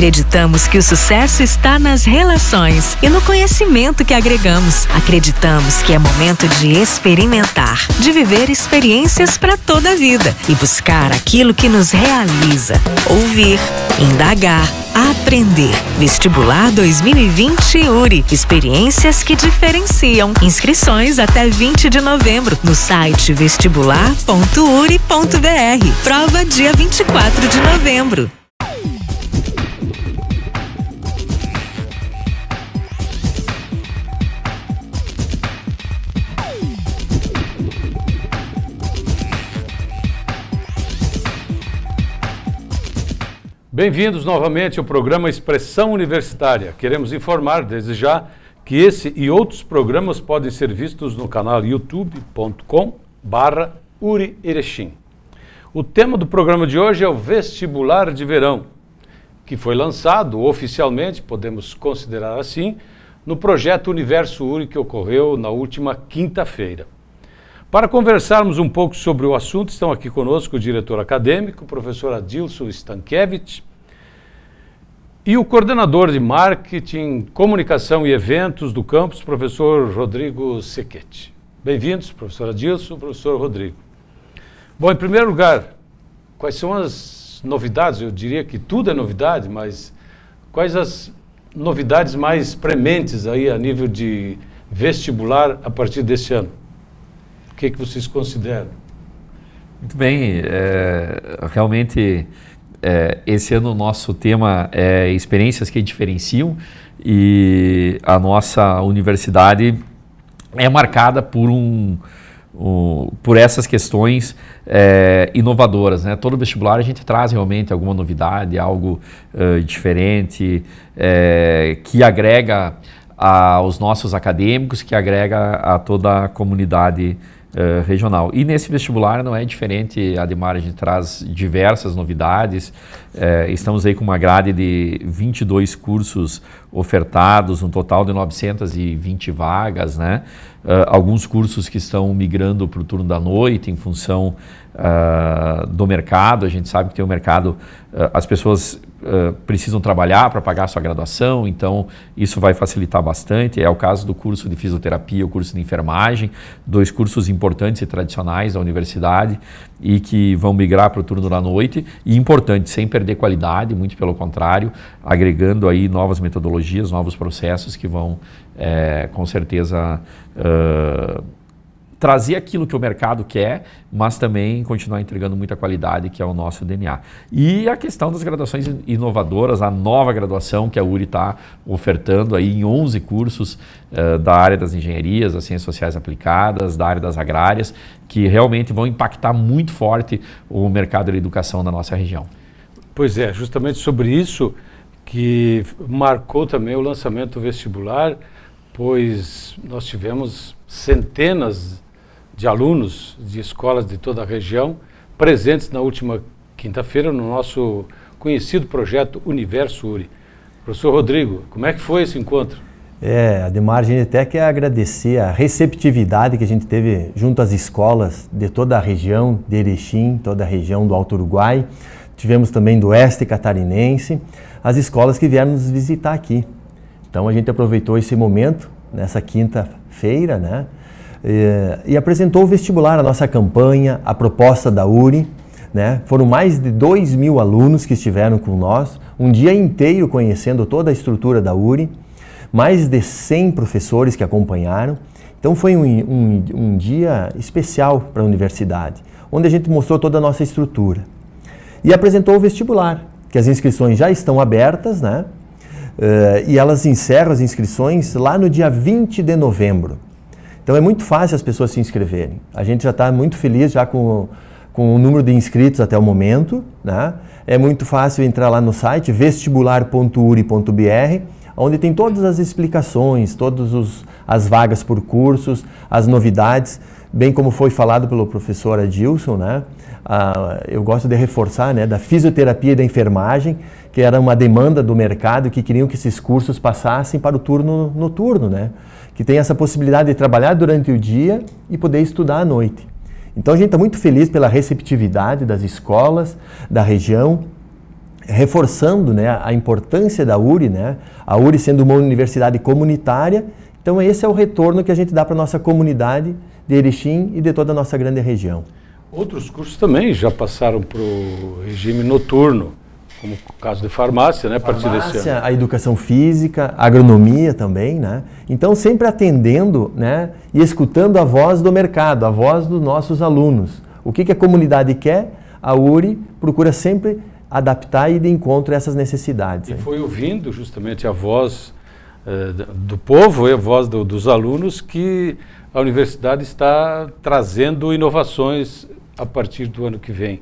Acreditamos que o sucesso está nas relações e no conhecimento que agregamos. Acreditamos que é momento de experimentar, de viver experiências para toda a vida e buscar aquilo que nos realiza. Ouvir, indagar, aprender. Vestibular 2020 URI. Experiências que diferenciam. Inscrições até 20 de novembro no site vestibular.uri.br. Prova dia 24 de novembro. Bem-vindos novamente ao programa Expressão Universitária. Queremos informar desde já que esse e outros programas podem ser vistos no canal youtube.com/barra Uri Erechim. O tema do programa de hoje é o vestibular de verão, que foi lançado oficialmente, podemos considerar assim, no projeto Universo Uri que ocorreu na última quinta-feira. Para conversarmos um pouco sobre o assunto, estão aqui conosco o diretor acadêmico, professor Adilson Stankiewicz, e o coordenador de marketing, comunicação e eventos do campus, professor Rodrigo Sequete. Bem-vindos, professor Adilson, professor Rodrigo. Bom, em primeiro lugar, quais são as novidades? Eu diria que tudo é novidade, mas quais as novidades mais prementes aí a nível de vestibular a partir deste ano? O que, é que vocês consideram? Muito bem, é, realmente é, esse ano o nosso tema é experiências que diferenciam e a nossa universidade é marcada por um, um por essas questões é, inovadoras, né? Todo vestibular a gente traz realmente alguma novidade, algo uh, diferente é, que agrega aos nossos acadêmicos, que agrega a toda a comunidade eh, regional. E nesse vestibular não é diferente, Ademar, a gente traz diversas novidades. Eh, estamos aí com uma grade de 22 cursos ofertados, um total de 920 vagas, né? Uh, alguns cursos que estão migrando para o turno da noite em função ah, do mercado. A gente sabe que tem o um mercado, as pessoas precisam trabalhar para pagar a sua graduação, então isso vai facilitar bastante. É o caso do curso de fisioterapia, o curso de enfermagem, dois cursos importantes e tradicionais da universidade e que vão migrar para o turno da noite. E importante, sem perder qualidade, muito pelo contrário, agregando aí novas metodologias, novos processos que vão, é, com certeza, uh, trazer aquilo que o mercado quer, mas também continuar entregando muita qualidade, que é o nosso DNA. E a questão das graduações inovadoras, a nova graduação que a URI está ofertando aí em 11 cursos uh, da área das engenharias, das ciências sociais aplicadas, da área das agrárias, que realmente vão impactar muito forte o mercado da educação da nossa região. Pois é, justamente sobre isso que marcou também o lançamento do vestibular, pois nós tivemos centenas de alunos de escolas de toda a região presentes na última quinta-feira no nosso conhecido projeto Universo URI. Professor Rodrigo, como é que foi esse encontro? É, Ademar, a gente até quer agradecer a receptividade que a gente teve junto às escolas de toda a região de Erechim, toda a região do Alto Uruguai. Tivemos também do Oeste Catarinense, as escolas que vieram nos visitar aqui. Então a gente aproveitou esse momento, nessa quinta-feira, né? É, e apresentou o vestibular, a nossa campanha, a proposta da URI. Né? Foram mais de 2 mil alunos que estiveram com nós, um dia inteiro conhecendo toda a estrutura da URI, mais de 100 professores que acompanharam. Então foi um, um, um dia especial para a universidade, onde a gente mostrou toda a nossa estrutura. E apresentou o vestibular, que as inscrições já estão abertas, né? Uh, e elas encerram as inscrições lá no dia 20 de novembro. Então é muito fácil as pessoas se inscreverem. A gente já está muito feliz já com, com o número de inscritos até o momento. Né? É muito fácil entrar lá no site vestibular.uri.br, onde tem todas as explicações, todas as vagas por cursos, as novidades, bem como foi falado pelo professor Adilson, né? Ah, eu gosto de reforçar, né, da fisioterapia e da enfermagem, que era uma demanda do mercado que queriam que esses cursos passassem para o turno noturno, né? que tem essa possibilidade de trabalhar durante o dia e poder estudar à noite. Então a gente está muito feliz pela receptividade das escolas, da região, reforçando né, a importância da URI, né, a URI sendo uma universidade comunitária. Então esse é o retorno que a gente dá para a nossa comunidade de Erechim e de toda a nossa grande região. Outros cursos também já passaram para o regime noturno como o caso de farmácia, né? Farmácia, a, partir desse ano. a educação física, a agronomia também, né? Então sempre atendendo, né? E escutando a voz do mercado, a voz dos nossos alunos. O que, que a comunidade quer? A URI procura sempre adaptar e de encontro a essas necessidades. E aí. foi ouvindo justamente a voz eh, do povo e a voz do, dos alunos que a universidade está trazendo inovações a partir do ano que vem.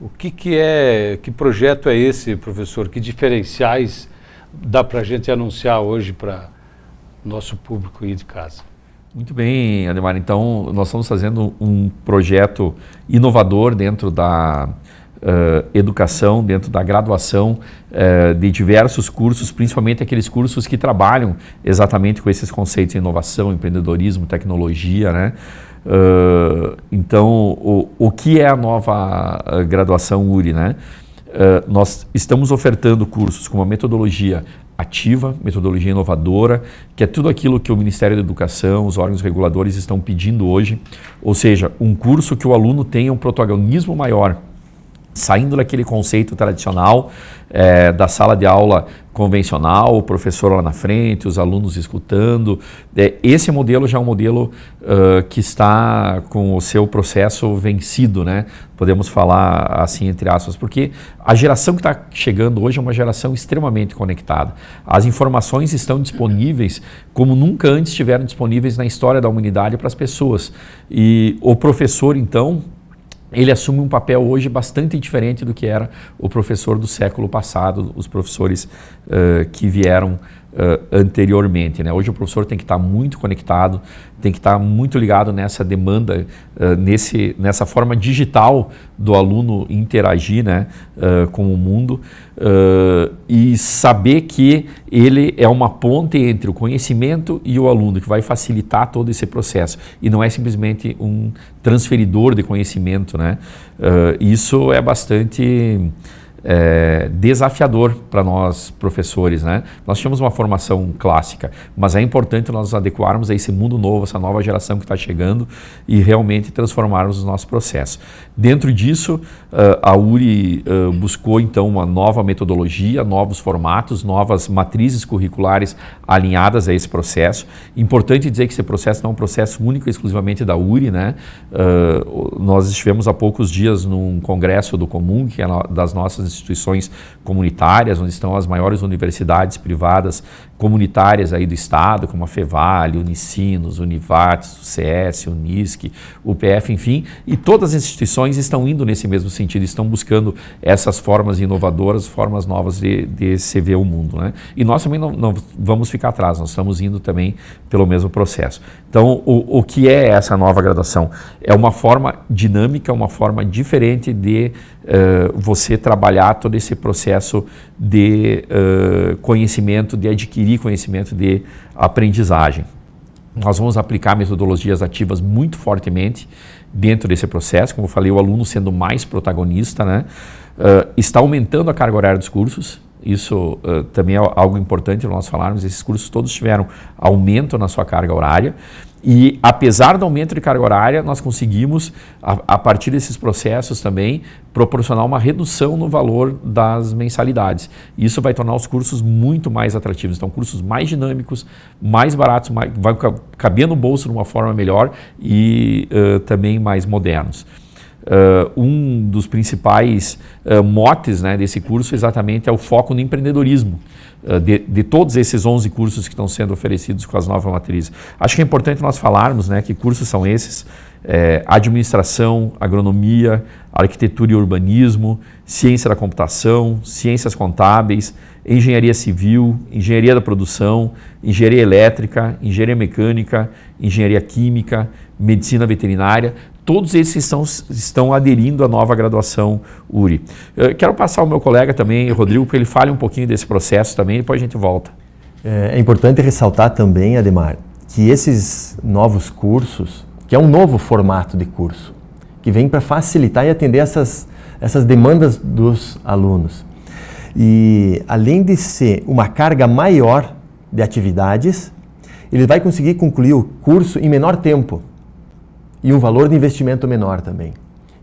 O que, que é, que projeto é esse, professor? Que diferenciais dá para a gente anunciar hoje para nosso público ir de casa? Muito bem, Ademar. Então, nós estamos fazendo um projeto inovador dentro da Uh, educação, dentro da graduação, uh, de diversos cursos, principalmente aqueles cursos que trabalham exatamente com esses conceitos de inovação, empreendedorismo, tecnologia, né? Uh, então, o, o que é a nova graduação URI, né? nós estamos ofertando cursos com uma metodologia ativa, metodologia inovadora, que é tudo aquilo que o Ministério da Educação, os órgãos reguladores estão pedindo hoje, ou seja, um curso que o aluno tenha um protagonismo maior saindo daquele conceito tradicional é, da sala de aula convencional, o professor lá na frente, os alunos escutando. É, esse modelo já é um modelo uh, que está com o seu processo vencido, né? Podemos falar assim entre aspas, porque a geração que está chegando hoje é uma geração extremamente conectada. As informações estão disponíveis como nunca antes estiveram disponíveis na história da humanidade para as pessoas. E o professor, então, ele assume um papel hoje bastante diferente do que era o professor do século passado, os professores uh, que vieram Uh, anteriormente. Né? Hoje o professor tem que estar tá muito conectado, tem que estar tá muito ligado nessa demanda, uh, nesse, nessa forma digital do aluno interagir né? Uh, com o mundo e saber que ele é uma ponte entre o conhecimento e o aluno, que vai facilitar todo esse processo e não é simplesmente um transferidor de conhecimento. Né? isso é bastante é, desafiador para nós professores, né? Nós tínhamos uma formação clássica, mas é importante nós nos adequarmos a esse mundo novo, essa nova geração que está chegando e realmente transformarmos os nossos processos. Dentro disso, a URI buscou então uma nova metodologia, novos formatos, novas matrizes curriculares alinhadas a esse processo. Importante dizer que esse processo não é um processo único e exclusivamente da URI, né? nós estivemos há poucos dias num congresso do Comum, que é das nossas instituições comunitárias, onde estão as maiores universidades privadas comunitárias aí do Estado, como a FEVALE, Unicinos, Univates, o CS, Unisc, UPF, enfim, e todas as instituições estão indo nesse mesmo sentido, estão buscando essas formas inovadoras, formas novas de, de se ver o mundo. Né? E nós também não, não vamos ficar atrás, nós estamos indo também pelo mesmo processo. Então, o, o que é essa nova graduação? É uma forma dinâmica, uma forma diferente de uh, você trabalhar todo esse processo de uh, conhecimento, de adquirir adquirir conhecimento de aprendizagem. Nós vamos aplicar metodologias ativas muito fortemente dentro desse processo. Como eu falei, o aluno sendo mais protagonista, né? Uh, está aumentando a carga horária dos cursos, isso uh, também é algo importante nós falarmos, esses cursos todos tiveram aumento na sua carga horária e apesar do aumento de carga horária, nós conseguimos, a, a partir desses processos também, proporcionar uma redução no valor das mensalidades. Isso vai tornar os cursos muito mais atrativos, então cursos mais dinâmicos, mais baratos, mais, vai caber no bolso de uma forma melhor e uh, também mais modernos. Uh, um dos principais uh, motes né, desse curso exatamente é o foco no empreendedorismo, uh, de, de, todos esses 11 cursos que estão sendo oferecidos com as novas matrizes. Acho que é importante nós falarmos né, que cursos são esses, é, administração, agronomia, arquitetura e urbanismo, ciência da computação, ciências contábeis, engenharia civil, engenharia da produção, engenharia elétrica, engenharia mecânica, engenharia química, medicina veterinária, todos esses são, estão aderindo à nova graduação URI. Eu quero passar o meu colega também, Rodrigo, para ele fale um pouquinho desse processo também e depois a gente volta. É, é importante ressaltar também, Ademar, que esses novos cursos, que é um novo formato de curso, que vem para facilitar e atender essas, essas demandas dos alunos. E além de ser uma carga maior de atividades, ele vai conseguir concluir o curso em menor tempo e um valor de investimento menor também.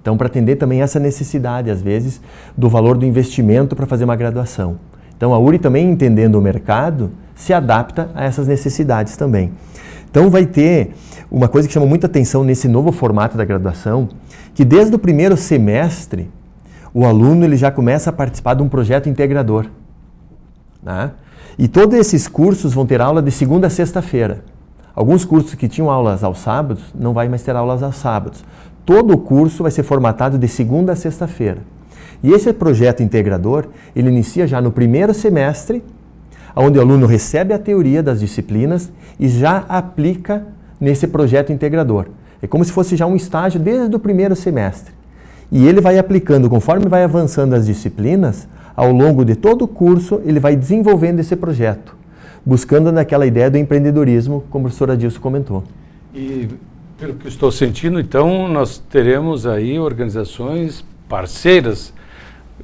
Então, para atender também essa necessidade, às vezes, do valor do investimento para fazer uma graduação. Então, a URI também entendendo o mercado, se adapta a essas necessidades também. Então, vai ter uma coisa que chama muita atenção nesse novo formato da graduação, que desde o primeiro semestre, o aluno ele já começa a participar de um projeto integrador. Né? E todos esses cursos vão ter aula de segunda a sexta-feira. Alguns cursos que tinham aulas aos sábados não vai mais ter aulas aos sábados. Todo o curso vai ser formatado de segunda a sexta-feira. E esse projeto integrador, ele inicia já no primeiro semestre, onde o aluno recebe a teoria das disciplinas e já aplica nesse projeto integrador. É como se fosse já um estágio desde o primeiro semestre. E ele vai aplicando, conforme vai avançando as disciplinas, ao longo de todo o curso, ele vai desenvolvendo esse projeto buscando naquela ideia do empreendedorismo, como a professora Dilson comentou. E pelo que estou sentindo, então, nós teremos aí organizações parceiras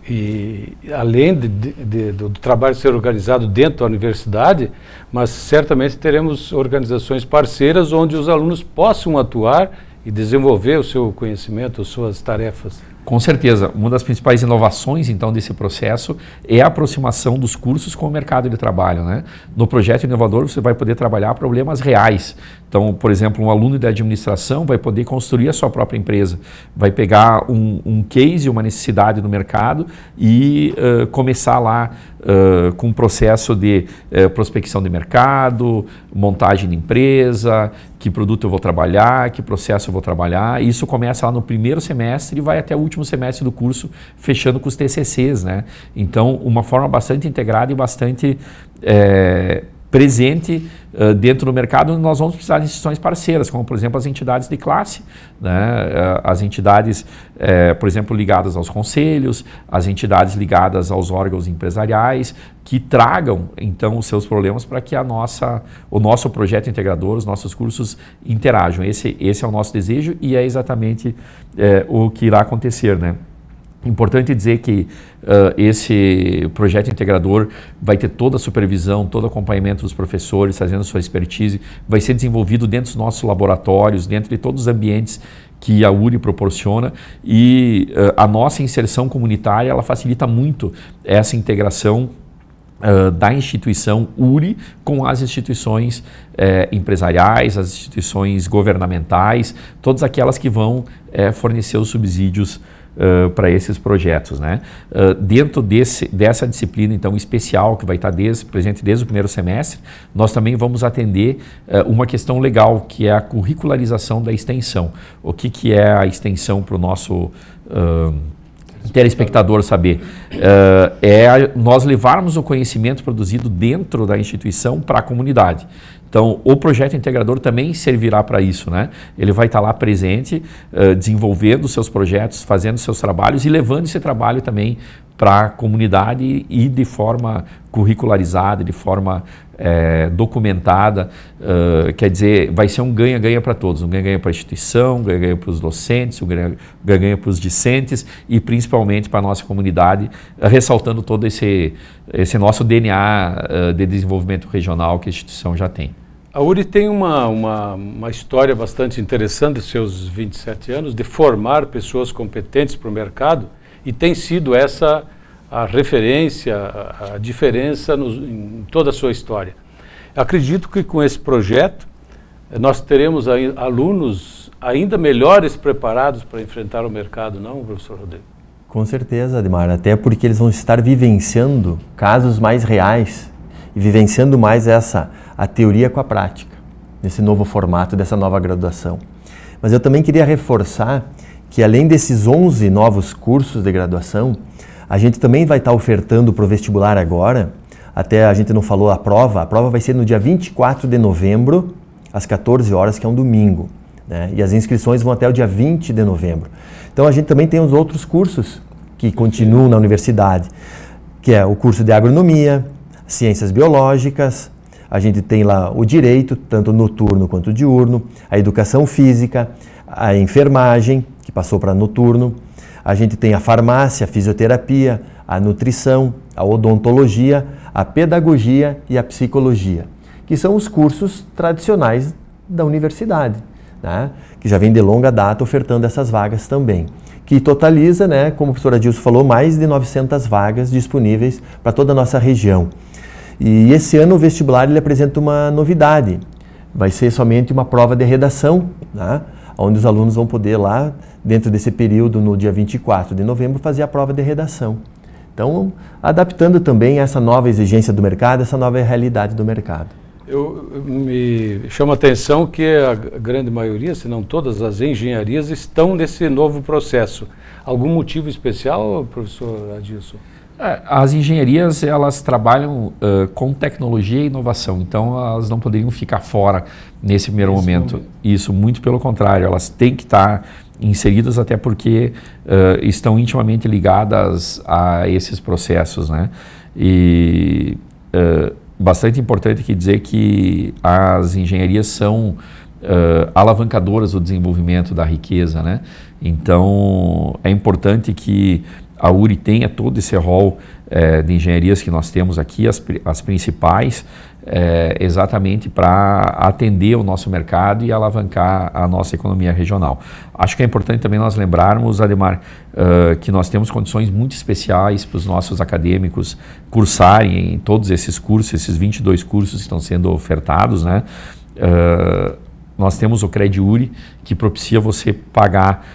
e além de, de, do trabalho ser organizado dentro da universidade, mas certamente teremos organizações parceiras onde os alunos possam atuar e desenvolver o seu conhecimento, suas tarefas. Com certeza, uma das principais inovações então desse processo é a aproximação dos cursos com o mercado de trabalho. Né? No projeto inovador você vai poder trabalhar problemas reais. Então, por exemplo, um aluno de administração vai poder construir a sua própria empresa, vai pegar um, um case, uma necessidade do mercado e uh, começar lá uh, com um processo de uh, prospecção de mercado, montagem de empresa, que produto eu vou trabalhar, que processo eu vou trabalhar. Isso começa lá no primeiro semestre e vai até o último semestre do curso, fechando com os TCCs, né? Então, uma forma bastante integrada e bastante é, presente uh, dentro do mercado, nós vamos precisar de instituições parceiras, como por exemplo as entidades de classe, né? Eh, as entidades, eh, por exemplo, ligadas aos conselhos, as entidades ligadas aos órgãos empresariais, que tragam então os seus problemas para que a nossa, o nosso projeto integrador, os nossos cursos interajam. Esse, esse é o nosso desejo e é exatamente o que irá acontecer. Né? Importante dizer que uh, esse projeto integrador vai ter toda a supervisão, todo acompanhamento dos professores, fazendo sua expertise, vai ser desenvolvido dentro dos nossos laboratórios, dentro de todos os ambientes que a URI proporciona e uh, a nossa inserção comunitária ela facilita muito essa integração eh, da instituição URI com as instituições empresariais, as instituições governamentais, todas aquelas que vão fornecer os subsídios para esses projetos. Né? Uh, dentro desse, dessa disciplina então especial, que vai estar tá desde, presente desde o primeiro semestre, nós também vamos atender uh, uma questão legal, que é a curricularização da extensão. O que, que é a extensão para o nosso telespectador saber, uh, é nós levarmos o conhecimento produzido dentro da instituição para a comunidade. Então, o projeto integrador também servirá para isso, né? Ele vai estar tá lá presente, uh, desenvolvendo seus projetos, fazendo seus trabalhos e levando esse trabalho também para a comunidade e de forma curricularizada, de forma é, documentada. Uh, quer dizer, vai ser um ganha-ganha para todos, um ganha-ganha para a instituição, um ganha-ganha para os docentes, um ganha-ganha para os discentes e principalmente para a nossa comunidade, ressaltando todo esse, esse nosso DNA uh, de desenvolvimento regional que a instituição já tem. A URI tem uma, uma, uma história bastante interessante, dos seus 27 anos, de formar pessoas competentes para o mercado e tem sido essa a referência, a, a diferença em toda a sua história. Acredito que com esse projeto eh, nós teremos aí, alunos ainda melhores preparados para enfrentar o mercado, não, professor Rodrigo? Com certeza, Ademar, até porque eles vão estar vivenciando casos mais reais e vivenciando mais essa a teoria com a prática, nesse novo formato, dessa nova graduação. Mas eu também queria reforçar que, além desses 11 novos cursos de graduação, a gente também vai estar ofertando para o vestibular agora, até a gente não falou a prova, a prova vai ser no dia 24 de novembro, às 14 horas, que é um domingo. Né? E as inscrições vão até o dia 20 de novembro. Então a gente também tem os outros cursos que continuam na universidade, que é o curso de agronomia, ciências biológicas, a gente tem lá o direito, tanto noturno quanto diurno, a educação física, a enfermagem, que passou para noturno, a gente tem a farmácia, a fisioterapia, a nutrição, a odontologia, a pedagogia e a psicologia, que são os cursos tradicionais da universidade, né? que já vem de longa data ofertando essas vagas também, que totaliza, né, como a professora Dilson falou, mais de 900 vagas disponíveis para toda a nossa região. E esse ano o vestibular ele apresenta uma novidade. Vai ser somente uma prova de redação, né? onde os alunos vão poder lá, dentro desse período, no dia 24 de novembro, fazer a prova de redação. Então, adaptando também essa nova exigência do mercado, essa nova realidade do mercado. Eu, me chama a atenção que a grande maioria, se não todas as engenharias, estão nesse novo processo. Algum motivo especial, professor Adilson? É, as engenharias elas trabalham uh, com tecnologia e inovação, então elas não poderiam ficar fora nesse primeiro momento. momento. Isso, muito pelo contrário, elas têm que estar inseridas até porque uh, estão intimamente ligadas a esses processos, né? E uh, bastante importante que dizer que as engenharias são Uh, alavancadoras do desenvolvimento da riqueza, né? Então é importante que a URI tenha é todo esse rol é, de engenharias que nós temos aqui, as, as principais, é, exatamente para atender o nosso mercado e alavancar a nossa economia regional. Acho que é importante também nós lembrarmos, Ademar, uh, que nós temos condições muito especiais para os nossos acadêmicos cursarem em todos esses cursos, esses 22 cursos que estão sendo ofertados, né? Uh, nós temos o URI que propicia você pagar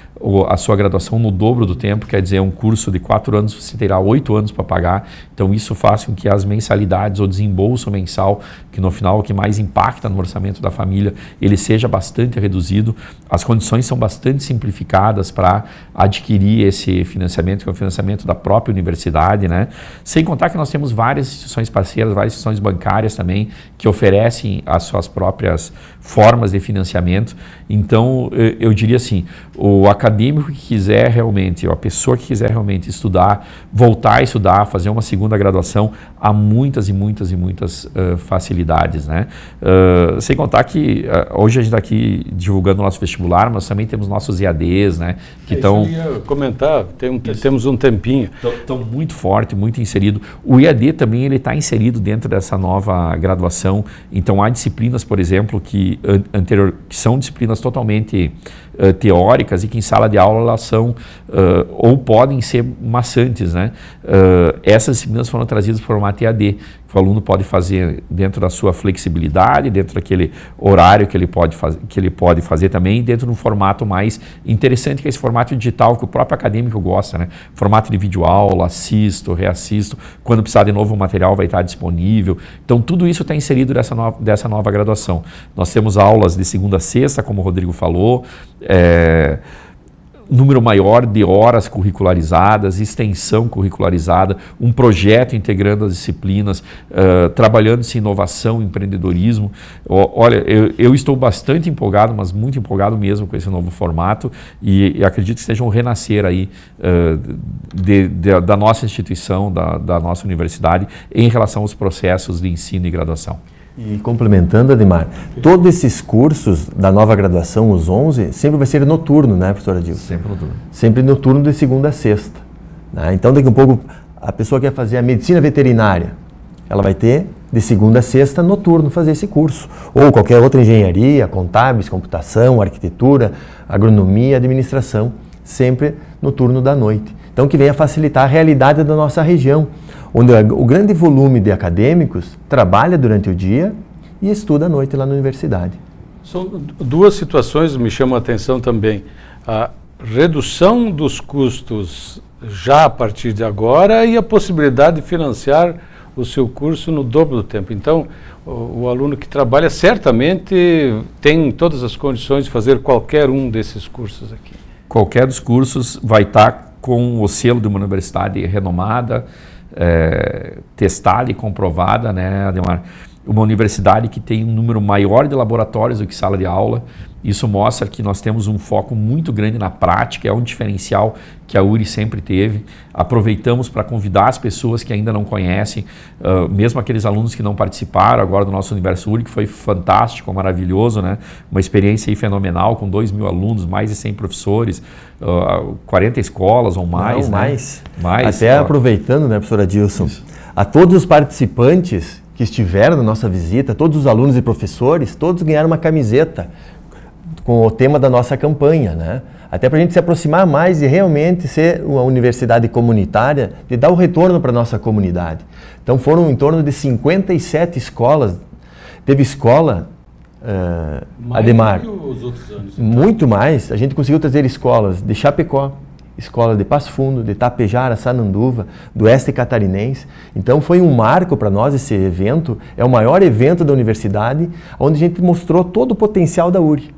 a sua graduação no dobro do tempo, quer dizer, um curso de quatro anos você terá oito anos para pagar. Então isso faz com que as mensalidades ou desembolso mensal, que no final é o que mais impacta no orçamento da família, ele seja bastante reduzido. As condições são bastante simplificadas para adquirir esse financiamento, que é o financiamento da própria universidade, né? Sem contar que nós temos várias instituições parceiras, várias instituições bancárias também que oferecem as suas próprias formas de financiamento. Então eu diria assim, o acadêmico acadêmico que quiser realmente, ou a pessoa que quiser realmente estudar, voltar a estudar, fazer uma segunda graduação, há muitas e muitas e muitas uh, facilidades, né? Uh, sem contar que uh, hoje a gente está aqui divulgando o nosso vestibular, mas também temos nossos IADs, né? Que estão... É, comentar, tem um, temos um tempinho. Estão muito forte, muito inserido. O IAD também ele está inserido dentro dessa nova graduação, então há disciplinas, por exemplo, que, anterior, que são disciplinas totalmente eh, teóricas e que em sala de aula elas são uh, ou podem ser maçantes. Né? Eh, essas disciplinas foram trazidas para o formato EAD, o aluno pode fazer dentro da sua flexibilidade, dentro daquele horário que ele pode, faz, que ele pode fazer também, dentro de um formato mais interessante, que é esse formato digital que o próprio acadêmico gosta, né? Formato de vídeo aula, assisto, reassisto, quando precisar de novo o material vai estar disponível. Então, tudo isso está inserido dessa nova, dessa nova graduação. Nós temos aulas de segunda a sexta, como o Rodrigo falou, é número maior de horas curricularizadas, extensão curricularizada, um projeto integrando as disciplinas, uh, eh, trabalhando-se inovação, empreendedorismo. olha, eu, eu, estou bastante empolgado, mas muito empolgado mesmo com esse novo formato e, e acredito que seja um renascer aí uh, de, de, da nossa instituição, da, da nossa universidade, em relação aos processos de ensino e graduação. E complementando, Ademar, todos esses cursos da nova graduação, os 11, sempre vai ser noturno, né, professora Dilma? Sempre noturno. Sempre noturno de segunda a sexta. Né? Então, daqui a um pouco, a pessoa quer fazer a medicina veterinária, ela vai ter de segunda a sexta noturno fazer esse curso. Ou qualquer outra engenharia, contábeis, computação, arquitetura, agronomia, administração, sempre no turno da noite. Então, que venha facilitar a realidade da nossa região onde o grande volume de acadêmicos trabalha durante o dia e estuda à noite lá na universidade. São duas situações que me chamam a atenção também. A redução dos custos já a partir de agora e a possibilidade de financiar o seu curso no dobro do tempo. Então, o, o, aluno que trabalha certamente tem todas as condições de fazer qualquer um desses cursos aqui. Qualquer dos cursos vai estar com o selo de uma universidade renomada, é, testada e comprovada, né, Ademar, uma universidade que tem um número maior de laboratórios do que sala de aula. Isso mostra que nós temos um foco muito grande na prática, é um diferencial que a URI sempre teve. Aproveitamos para convidar as pessoas que ainda não conhecem, uh, mesmo aqueles alunos que não participaram agora do nosso Universo URI, que foi fantástico, maravilhoso, né? uma experiência fenomenal, com 2 mil alunos, mais de 100 professores, uh, ah, 40 escolas ou mais. Não, né? mais. mais. Até aproveitando, né, professora Dilson, Isso. a todos os participantes que estiveram na nossa visita, todos os alunos e professores, todos ganharam uma camiseta com o tema da nossa campanha, né? Até para a gente se aproximar mais e realmente ser uma universidade comunitária e dar o retorno para a nossa comunidade. Então foram em torno de 57 escolas. Teve escola, uh, mais Ademar. Que os outros anos, então. Muito mais. A gente conseguiu trazer escolas de Chapecó, escola de Passo Fundo, de Tapejara, Sananduva, do Oeste Catarinense. Então foi um marco para nós esse evento, é o maior evento da universidade, onde a gente mostrou todo o potencial da URI.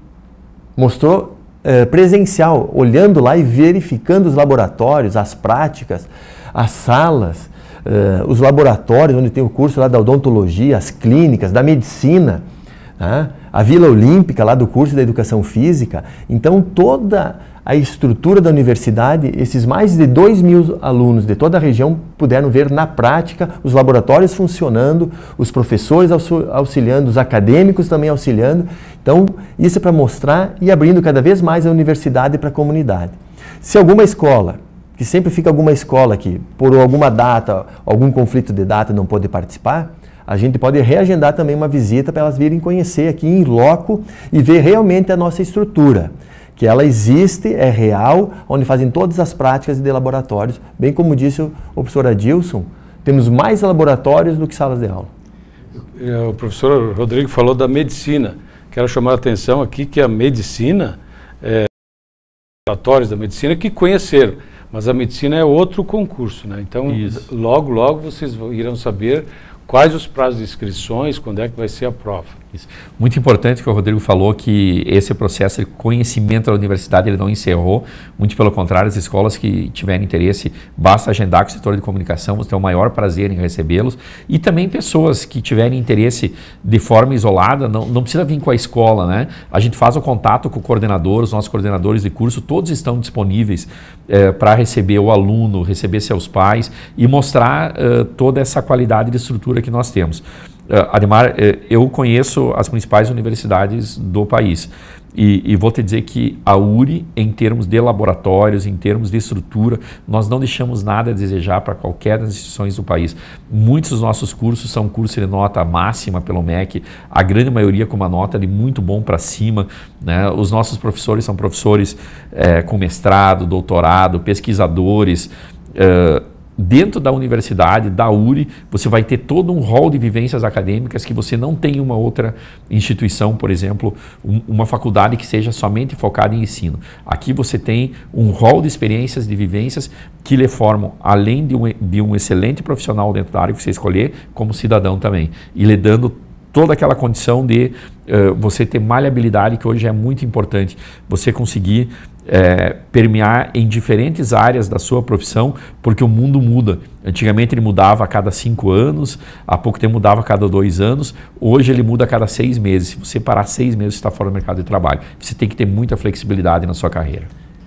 Mostrou eh, presencial, olhando lá e verificando os laboratórios, as práticas, as salas, eh, os laboratórios onde tem o curso lá da odontologia, as clínicas, da medicina, né? a Vila Olímpica lá do curso da Educação Física. Então toda a estrutura da universidade, esses mais de 2 mil alunos de toda a região puderam ver na prática os laboratórios funcionando, os professores auxiliando, os acadêmicos também auxiliando. Então, isso é para mostrar e abrindo cada vez mais a universidade para a comunidade. Se alguma escola, que sempre fica alguma escola que por alguma data, algum conflito de data não puder participar, a gente pode reagendar também uma visita para elas virem conhecer aqui em loco e ver realmente a nossa estrutura que ela existe, é real, onde fazem todas as práticas de laboratórios. Bem como disse o professor Adilson, temos mais laboratórios do que salas de aula. É, o professor Rodrigo falou da medicina. Quero chamar a atenção aqui que a medicina, é, laboratórios da medicina que conheceram, mas a medicina é outro concurso, né? Então, Isso. logo, logo vocês irão saber quais os prazos de inscrições, quando é que vai ser a prova. Isso. Muito importante que o Rodrigo falou que esse processo de conhecimento da universidade ele não encerrou, muito pelo contrário, as escolas que tiverem interesse, basta agendar com o setor de comunicação, vamos ter o maior prazer em recebê-los. E também pessoas que tiverem interesse de forma isolada, não, não precisa vir com a escola, né? A gente faz o contato com o coordenador, os nossos coordenadores de curso, todos estão disponíveis eh, para receber o aluno, receber seus pais e mostrar eh, toda essa qualidade de estrutura que nós temos. Eh, Ademar, eh, eu conheço as principais universidades do país. E, e, vou te dizer que a URI, em termos de laboratórios, em termos de estrutura, nós não deixamos nada a desejar para qualquer das instituições do país. Muitos dos nossos cursos são cursos de nota máxima pelo MEC, a grande maioria com uma nota de muito bom para cima. Né? Os nossos professores são professores é, com mestrado, doutorado, pesquisadores dentro da universidade, da URI, você vai ter todo um rol de vivências acadêmicas que você não tem em uma outra instituição, por exemplo, um, uma faculdade que seja somente focada em ensino. Aqui você tem um rol de experiências, de vivências que lhe formam, além de um, de um excelente profissional dentro da área que você escolher, como cidadão também, e lhe dando toda aquela condição de uh, você ter maleabilidade que hoje é muito importante, você conseguir é, permear em diferentes áreas da sua profissão, porque o mundo muda. Antigamente ele mudava a cada cinco anos, há pouco tempo mudava a cada dois anos, hoje ele muda a cada seis meses. Se você parar seis meses, você está fora do mercado de trabalho. Você tem que ter muita flexibilidade na sua carreira.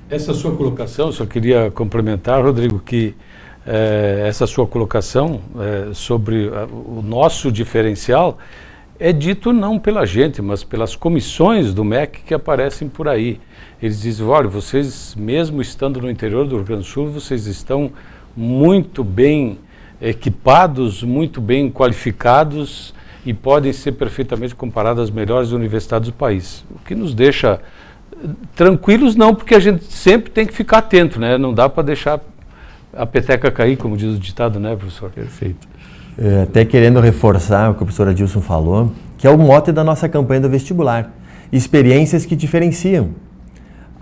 Essa sua colocação, só queria complementar, Rodrigo, que é, essa sua colocação é, sobre é, o nosso diferencial é dito não pela gente, mas pelas comissões do MEC que aparecem por aí eles dizem, olha, vocês mesmo estando no interior do Rio Grande do Sul, vocês estão muito bem equipados, muito bem qualificados e podem ser perfeitamente comparados às melhores universidades do país. O que nos deixa tranquilos não, porque a gente sempre tem que ficar atento, né? Não dá para deixar a peteca cair, como diz o ditado, né, professor? Perfeito. É, até querendo reforçar o que o professor Adilson falou, que é o mote da nossa campanha do vestibular. Experiências que diferenciam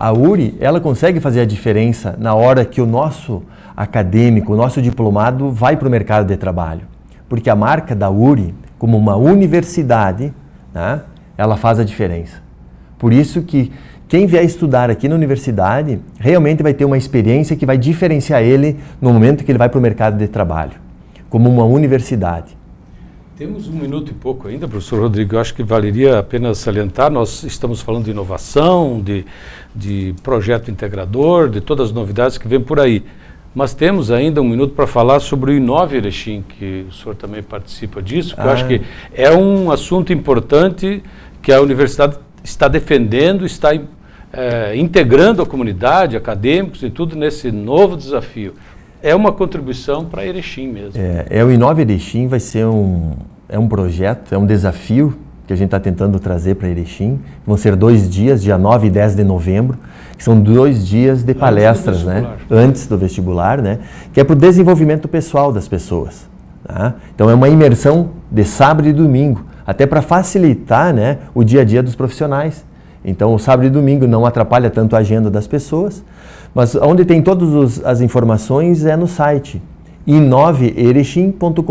a URI ela consegue fazer a diferença na hora que o nosso acadêmico, o nosso diplomado vai para o mercado de trabalho. Porque a marca da URI, como uma universidade, né, ela faz a diferença. Por isso que quem vier estudar aqui na universidade realmente vai ter uma experiência que vai diferenciar ele no momento que ele vai para o mercado de trabalho, como uma universidade. Temos um minuto e pouco ainda, professor Rodrigo. Eu acho que valeria a pena salientar. Nós estamos falando de inovação, de de projeto integrador, de todas as novidades que vêm por aí. Mas temos ainda um minuto para falar sobre o Inove Erechim, que o senhor também participa disso, que ah. eu acho ah. que é um assunto importante que a universidade está defendendo, está é, integrando a comunidade, acadêmicos e tudo nesse novo desafio. É uma contribuição para Erechim mesmo. É, é o Inove Erechim vai ser um, é um projeto, é um desafio que a gente está tentando trazer para Erechim. Vão ser dois dias, dia 9 e 10 de novembro, que são dois dias de palestras, antes né? Antes do vestibular, né? Que é para o desenvolvimento pessoal das pessoas. Tá? Então é uma imersão de sábado e domingo, até para facilitar né, o dia a dia dos profissionais. Então o sábado e domingo não atrapalha tanto a agenda das pessoas, mas onde tem todas as informações é no site inoveerechim.com.br.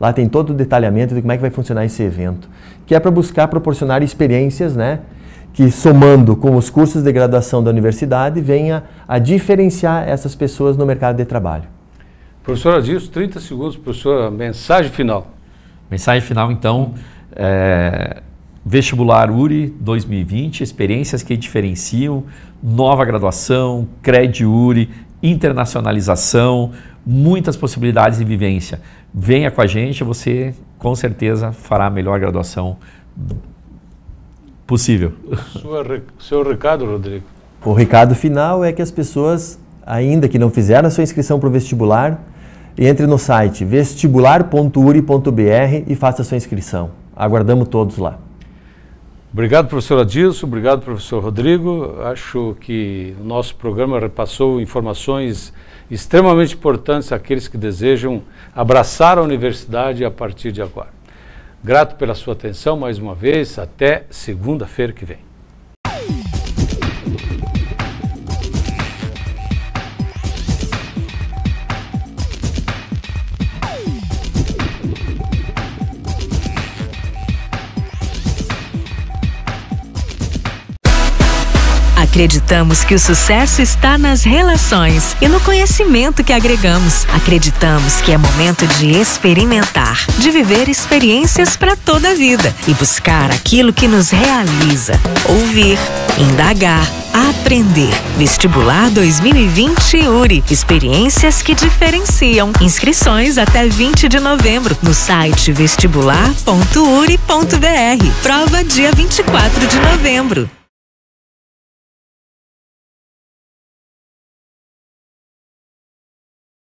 Lá tem todo o detalhamento de como é que vai funcionar esse evento, que é para buscar proporcionar experiências, né? Que somando com os cursos de graduação da universidade venha a diferenciar essas pessoas no mercado de trabalho. Professora Adilson, 30 segundos, professora, mensagem final. Mensagem final, então, é, Vestibular URI 2020, experiências que diferenciam, nova graduação, CRED URI, internacionalização, muitas possibilidades de vivência. Venha com a gente, você com certeza fará a melhor graduação possível. Sua, seu recado, Rodrigo. O recado final é que as pessoas, ainda que não fizeram a sua inscrição para o vestibular, entre no site vestibular.uri.br e faça a sua inscrição. Aguardamos todos lá. Obrigado, professor Adilson, obrigado, professor Rodrigo. Acho que o nosso programa repassou informações extremamente importantes àqueles que desejam abraçar a universidade a partir de agora. Grato pela sua atenção mais uma vez. Até segunda-feira que vem. Acreditamos que o sucesso está nas relações e no conhecimento que agregamos. Acreditamos que é momento de experimentar, de viver experiências para toda a vida e buscar aquilo que nos realiza. Ouvir, indagar, aprender. Vestibular 2020 URI. Experiências que diferenciam. Inscrições até 20 de novembro no site vestibular.uri.br. Prova dia 24 de novembro.